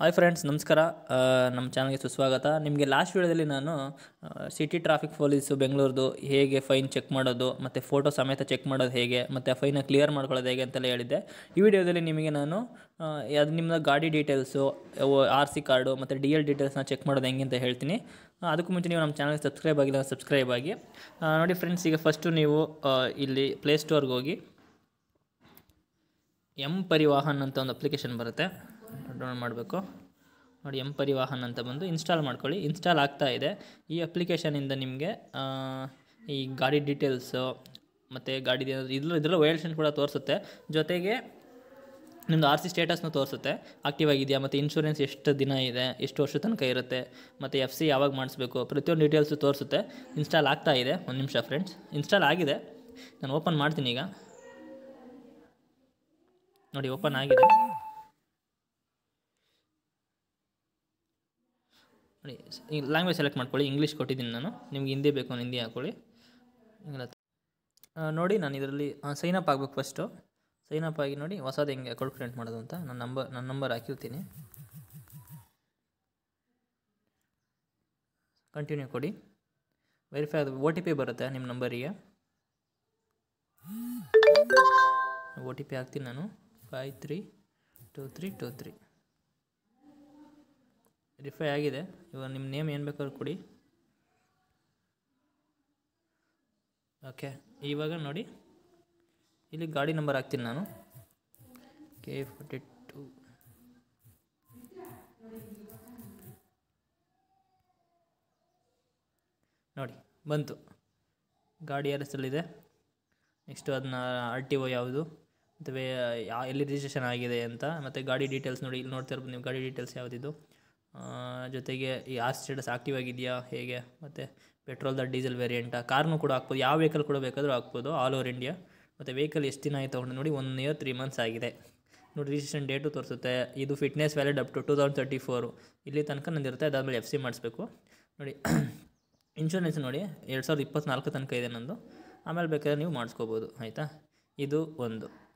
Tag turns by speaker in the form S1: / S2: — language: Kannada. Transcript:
S1: ಹಾಯ್ ಫ್ರೆಂಡ್ಸ್ ನಮಸ್ಕಾರ ನಮ್ಮ ಚಾನಲ್ಗೆ ಸುಸ್ವಾಗತ ನಿಮಗೆ ಲಾಸ್ಟ್ ವೀಡಿಯೋದಲ್ಲಿ ನಾನು ಸಿಟಿ ಟ್ರಾಫಿಕ್ ಪೊಲೀಸು ಬೆಂಗಳೂರದು ಹೇಗೆ ಫೈನ್ ಚೆಕ್ ಮಾಡೋದು ಮತ್ತು ಫೋಟೋ ಸಮೇತ ಚೆಕ್ ಮಾಡೋದು ಹೇಗೆ ಮತ್ತು ಆ ಫೈನ ಕ್ಲಿಯರ್ ಮಾಡ್ಕೊಳ್ಳೋದು ಹೇಗೆ ಅಂತೆಲ್ಲ ಹೇಳಿದ್ದೆ ಈ ವಿಡಿಯೋದಲ್ಲಿ ನಿಮಗೆ ನಾನು ಅದು ನಿಮ್ಮ ಗಾಡಿ ಡೀಟೇಲ್ಸು ಆರ್ ಸಿ ಕಾರ್ಡು ಮತ್ತು ಡಿ ಎಲ್ ಡೀಟೇಲ್ಸ್ನ ಚೆಕ್ ಮಾಡೋದು ಹೆಂಗೆ ಅಂತ ಹೇಳ್ತೀನಿ ಅದಕ್ಕೂ ಮುಂಚೆ ನೀವು ನಮ್ಮ ಚಾನಲ್ಗೆ ಸಬ್ಸ್ಕ್ರೈಬ್ ಆಗಿಲ್ಲ ಸಬ್ಸ್ಕ್ರೈಬ್ ಆಗಿ ನೋಡಿ ಫ್ರೆಂಡ್ಸ್ ಈಗ ಫಸ್ಟು ನೀವು ಇಲ್ಲಿ ಪ್ಲೇಸ್ಟೋರ್ಗೆ ಹೋಗಿ ಎಂ ಪರಿವಾಹನ್ ಅಂತ ಒಂದು ಅಪ್ಲಿಕೇಶನ್ ಬರುತ್ತೆ ಡೌನ್ ಮಾಡಬೇಕು ನೋಡಿ ಎಂ ಪರಿವಾಹನ್ ಅಂತ ಬಂದು ಇನ್ಸ್ಟಾಲ್ ಮಾಡ್ಕೊಳ್ಳಿ ಇನ್ಸ್ಟಾಲ್ ಆಗ್ತಾ ಇದೆ ಈ ಅಪ್ಲಿಕೇಶನಿಂದ ನಿಮಗೆ ಈ ಗಾಡಿ ಡೀಟೇಲ್ಸು ಮತ್ತು ಗಾಡಿ ಇದ್ರ ಇದ್ರ ಇದರಲ್ಲೂ ಕೂಡ ತೋರಿಸುತ್ತೆ ಜೊತೆಗೆ ನಿಮ್ಮದು ಆರ್ ಸಿ ಸ್ಟೇಟಸ್ನೂ ತೋರಿಸುತ್ತೆ ಆಕ್ಟಿವ್ ಆಗಿದೆಯಾ ಮತ್ತು ಇನ್ಶೂರೆನ್ಸ್ ಎಷ್ಟು ದಿನ ಇದೆ ಎಷ್ಟು ವರ್ಷ ತನಕ ಇರುತ್ತೆ ಮತ್ತು ಎಫ್ ಸಿ ಯಾವಾಗ ಮಾಡಿಸ್ಬೇಕು ಪ್ರತಿಯೊಂದು ಡೀಟೇಲ್ಸು ತೋರಿಸುತ್ತೆ ಇನ್ಸ್ಟಾಲ್ ಆಗ್ತಾ ಇದೆ ಒಂದು ನಿಮಿಷ ಫ್ರೆಂಡ್ಸ್ ಇನ್ಸ್ಟಾಲ್ ಆಗಿದೆ ನಾನು ಓಪನ್ ಮಾಡ್ತೀನಿ ಈಗ ನೋಡಿ ಓಪನ್ ಆಗಿದೆ ನೋಡಿ ಲ್ಯಾಂಗ್ವೇಜ್ ಸೆಲೆಕ್ಟ್ ಮಾಡ್ಕೊಳ್ಳಿ ಇಂಗ್ಲೀಷ್ ಕೊಟ್ಟಿದ್ದೀನಿ ನಾನು ನಿಮ್ಗೆ ಹಿಂದಿ ಬೇಕು ನಾನು ಹಿಂದಿ ಹಾಕ್ಕೊಳ್ಳಿ ನೋಡಿ ನಾನು ಇದರಲ್ಲಿ ಸೈನ್ ಅಪ್ ಆಗಬೇಕು ಫಸ್ಟು ಸೈನ್ ಅಪ್ ಆಗಿ ನೋಡಿ ಹೊಸದು ಹೆಂಗೆ ಅಕೌಂಟ್ ಕ್ರಿಯೇಟ್ ಮಾಡೋದು ಅಂತ ನನ್ನ ನಂಬರ್ ನನ್ನ ನಂಬರ್ ಹಾಕಿರ್ತೀನಿ ಕಂಟಿನ್ಯೂ ಕೊಡಿ ವೆರಿಫೈ ಅದು ಒ ಟಿ ಪಿ ಬರುತ್ತೆ ನಿಮ್ಮ ನಂಬರಿಗೆ ಒ ಟಿ ಪಿ ಹಾಕ್ತೀನಿ ನಾನು five three two three two three verify ಆಗಿದೆ ಇವಾಗ ನಿಮ್ಮ ನೇಮ್ ಏನು ಬೇಕಾದ್ರೂ ಕೊಡಿ ಓಕೆ ಇವಾಗ ನೋಡಿ ಇಲ್ಲಿ ಗಾಡಿ ನಂಬರ್ ಹಾಕ್ತೀನಿ ನಾನು ಕೆ ಫೋರ್ಟಿ ಟು ನೋಡಿ ಬಂತು ಗಾಡಿ ಯಾರ ನೆಕ್ಸ್ಟು ಅದನ್ನ ಆರ್ ಟಿ ಒ ಯಾವುದು ಅಥವಾ ಯಾ ಎಲ್ಲಿ ರಿಜಿಸ್ಟ್ರೇಷನ್ ಆಗಿದೆ ಅಂತ ಮತ್ತು ಗಾಡಿ ಡೀಟೇಲ್ಸ್ ನೋಡಿ ಇಲ್ಲಿ ನೋಡ್ತಾ ಇರ್ಬೋದು ನಿಮ್ಮ ಗಾಡಿ ಡೀಟೇಲ್ಸ್ ಯಾವುದಿದ್ದು ಜೊತೆಗೆ ಈ ಆರ್ ಸ್ಟೇಟಸ್ ಆಕ್ಟಿವ್ ಆಗಿದೆಯಾ ಹೇಗೆ ಮತ್ತು ಪೆಟ್ರೋಲ್ದ ಡೀಸೆಲ್ ವೇರಿಯಂಟಾ ಕಾರ್ನು ಕೂಡ ಹಾಕ್ಬೋದು ಯಾವ ವೆಹಿಕಲ್ ಕೂಡ ಬೇಕಾದರೂ ಹಾಕ್ಬೋದು ಆಲ್ ಓವರ್ ಇಂಡಿಯಾ ಮತ್ತು ವೆಹಿಕಲ್ ಎಷ್ಟು ದಿನ ಆಯಿತು ತೊಗೊಂಡು ನೋಡಿ ಒನ್ ಇಯರ್ ತ್ರೀ ಮಂತ್ಸ್ ಆಗಿದೆ ನೋಡಿ ರಿಜಿಸ್ಟ್ರೇಷನ್ ಡೇಟು ತೋರಿಸುತ್ತೆ ಇದು fitness valid up to two thousand thirty four ಇಲ್ಲಿ ತನಕ ನಂದು ಇರುತ್ತೆ ಅದಾದಮೇಲೆ ಎಫ್ ಸಿ ಮಾಡಿಸ್ಬೇಕು ನೋಡಿ ಇನ್ಶೂರೆನ್ಸ್ ನೋಡಿ ಎರಡು ಸಾವಿರದ ಇಪ್ಪತ್ತ್ನಾಲ್ಕು ತನಕ ಇದೆ ನಂದು ಆಮೇಲೆ ಬೇಕಾದ್ರೆ ನೀವು ಮಾಡಿಸ್ಕೋಬೋದು ಆಯಿತಾ ಇದು ಒಂದು